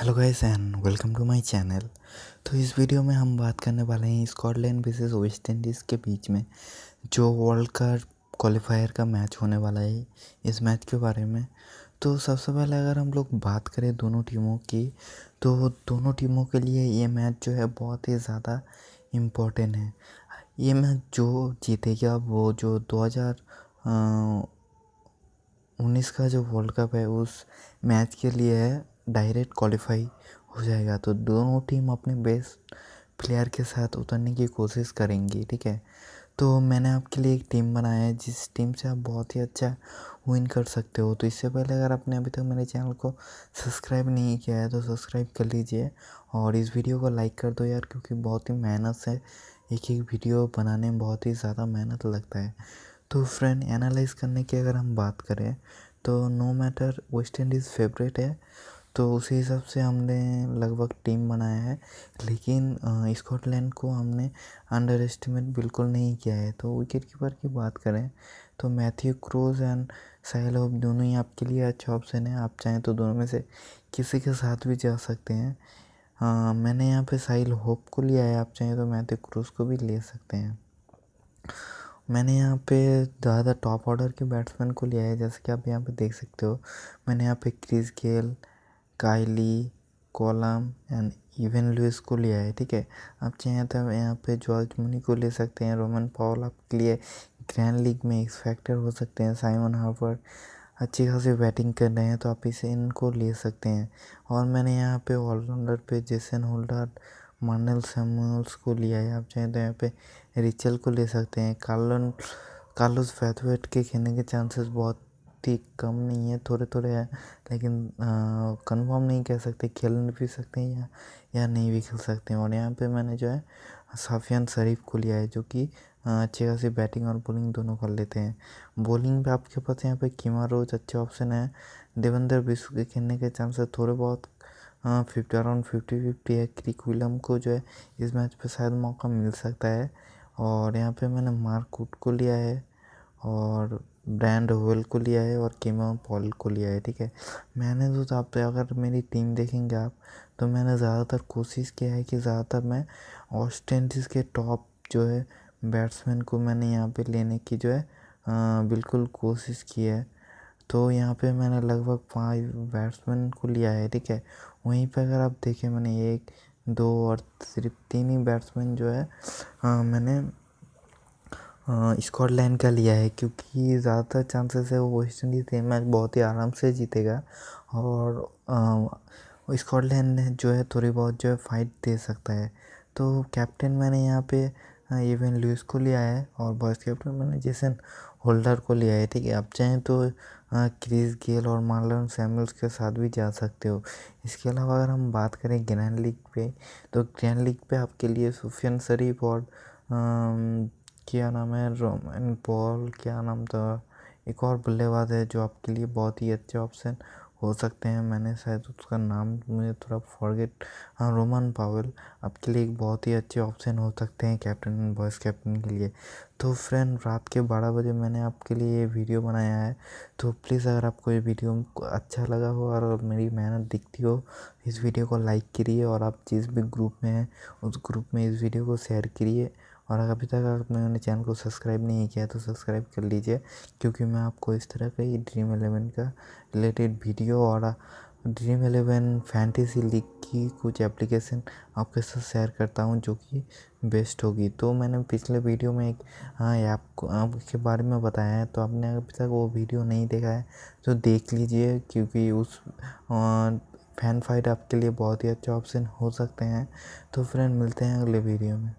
hello guys and welcome to my channel तो इस video में हम बात करने वाले हैं स्कॉटलैंड वर्सेस वेस्ट इंडीज़ के बीच में जो वर्ल्ड कप क्वालिफायर का मैच होने वाला है इस मैच के बारे में तो सबसे पहले अगर हम लोग बात करें दोनों टीमों की तो दोनों टीमों के लिए ये मैच जो है बहुत ही ज़्यादा इम्पोर्टेंट है ये मैच जो जीतेगा वो जो दो हज़ार उन्नीस का जो वर्ल्ड कप है उस मैच के लिए है डायरेक्ट क्वालिफाई हो जाएगा तो दोनों टीम अपने बेस्ट प्लेयर के साथ उतरने की कोशिश करेंगी ठीक है तो मैंने आपके लिए एक टीम बनाया है जिस टीम से आप बहुत ही अच्छा विन कर सकते हो तो इससे पहले अगर आपने अभी तक मेरे चैनल को सब्सक्राइब नहीं किया है तो सब्सक्राइब कर लीजिए और इस वीडियो को लाइक कर दो यार क्योंकि बहुत ही मेहनत से एक एक वीडियो बनाने में बहुत ही ज़्यादा मेहनत लगता है तो फ्रेंड एनालाइज करने की अगर हम बात करें तो no matter West Indies favourite है तो उसी हिसाब से हमने लगभग टीम बनाया है लेकिन स्कॉटलैंड को हमने अंडर एस्टिमेट बिल्कुल नहीं किया है तो विकेट कीपर की बात करें तो मैथ्यू क्रोज एंड साहिल होप दोनों ही आपके लिए अच्छा ऑप्शन है आप चाहें तो दोनों में से किसी के साथ भी जा सकते हैं आ, मैंने यहाँ पे साहिल होप को लिया है आप चाहें तो मैथ्यू क्रोज को भी ले सकते हैं मैंने यहाँ पे ज़्यादा टॉप ऑर्डर के बैट्समैन को लिया है जैसे कि आप यहाँ पे देख सकते हो मैंने यहाँ पे Chris Gayle Kyle Callum and Evin Lewis को लिया है ठीक है आप चाहें तो यहाँ पे जॉर्ज मुनी को ले सकते हैं रोमन पॉल आपके लिए ग्रैंड लीग में एक फैक्टर हो सकते हैं साइमन हार्वर्ड अच्छी खासी बैटिंग कर रहे हैं तो आप इसे इनको ले सकते हैं और मैंने यहाँ पे ऑलराउंडर पे जेसन होल्डर मार्नल सैमुअल्स को लिया है आप चाहें तो यहाँ पे रिचल को ले सकते हैं कार्लन कार्लोस फैथवेट के खेलने के चांसेस बहुत ही कम नहीं है थोड़े थोड़े हैं लेकिन कंफर्म नहीं कह सकते खेल भी सकते हैं या या नहीं भी खेल सकते हैं और यहाँ पे मैंने जो है साफियान शरीफ को लिया है जो कि अच्छी खासी बैटिंग और बॉलिंग दोनों कर लेते हैं बॉलिंग पे आपके पास यहाँ पे कीमा रोज अच्छे ऑप्शन है देवेंद्र विश्व के खेलने के चांसेस थोड़े बहुत फिफ्टी अराउंड फिफ्टी फिफ्टी है क्रिक विलियम को जो है इस मैच पे शायद मौका मिल सकता है और यहाँ पे मैंने मार्कूट को लिया है और ब्रांड रोयल को लिया है और केमा पॉल को लिया है ठीक है मैंने जो तो हिसाब से अगर मेरी टीम देखेंगे आप तो मैंने ज़्यादातर कोशिश किया है कि ज़्यादातर मैं ऑस्टेंटिस के टॉप जो है बैट्समैन को मैंने यहाँ पे लेने की जो है आ, बिल्कुल कोशिश की है तो यहाँ पे मैंने लगभग पाँच बैट्समैन को लिया है ठीक है वहीं पे अगर आप देखें मैंने एक दो और सिर्फ तीन ही बैट्समैन जो है आ, मैंने स्कॉटलैंड का लिया है क्योंकि ज़्यादातर चांसेस है वो वेस्ट इंडीज़ ये मैच बहुत ही आराम से जीतेगा और स्कॉटलैंड जो है थोड़ी बहुत जो है फाइट दे सकता है तो कैप्टन मैंने यहाँ पे इवन लुइस को लिया है और वाइस कैप्टन मैंने जेसन होल्डर को लिया है ठीक है आप चाहें तो क्रिस गेल और मार्लन सैमुअल्स के साथ भी जा सकते हो इसके अलावा अगर हम बात करें ग्रैंड लीग पे तो ग्रैंड लीग पे आपके लिए सुफियन शरीफ और क्या नाम है रोमन पॉल क्या नाम था एक और बल्लेबाज़ है जो आपके लिए बहुत ही अच्छे ऑप्शन हो सकते हैं मैंने शायद उसका नाम मुझे थोड़ा फॉरगेट हाँ रोमन पावल आपके लिए एक बहुत ही अच्छे ऑप्शन हो सकते हैं कैप्टन एंड वाइस कैप्टन के लिए तो फ्रेंड रात के बारह बजे मैंने आपके लिए ये वीडियो बनाया है तो प्लीज़ अगर आपको ये वीडियो अच्छा लगा हो और मेरी मेहनत दिखती हो इस वीडियो को लाइक करिए और आप जिस भी ग्रुप में हैं उस ग्रुप में इस वीडियो को शेयर करिए और अभी तक आपने चैनल को सब्सक्राइब नहीं किया तो सब्सक्राइब कर लीजिए क्योंकि मैं आपको इस तरह का ही ड्रीम एलेवन का रिलेटेड वीडियो और ड्रीम एलेवन फैंटेसी लीग की कुछ एप्लीकेशन आपके साथ शेयर करता हूँ जो कि बेस्ट होगी तो मैंने पिछले वीडियो में एक ऐप हाँ, को आपके बारे में बताया है तो आपने अभी तक वो वीडियो नहीं देखा है तो देख लीजिए क्योंकि उस फैन फाइट आपके लिए बहुत ही अच्छा ऑप्शन हो सकते हैं तो फ्रेंड मिलते हैं अगले वीडियो में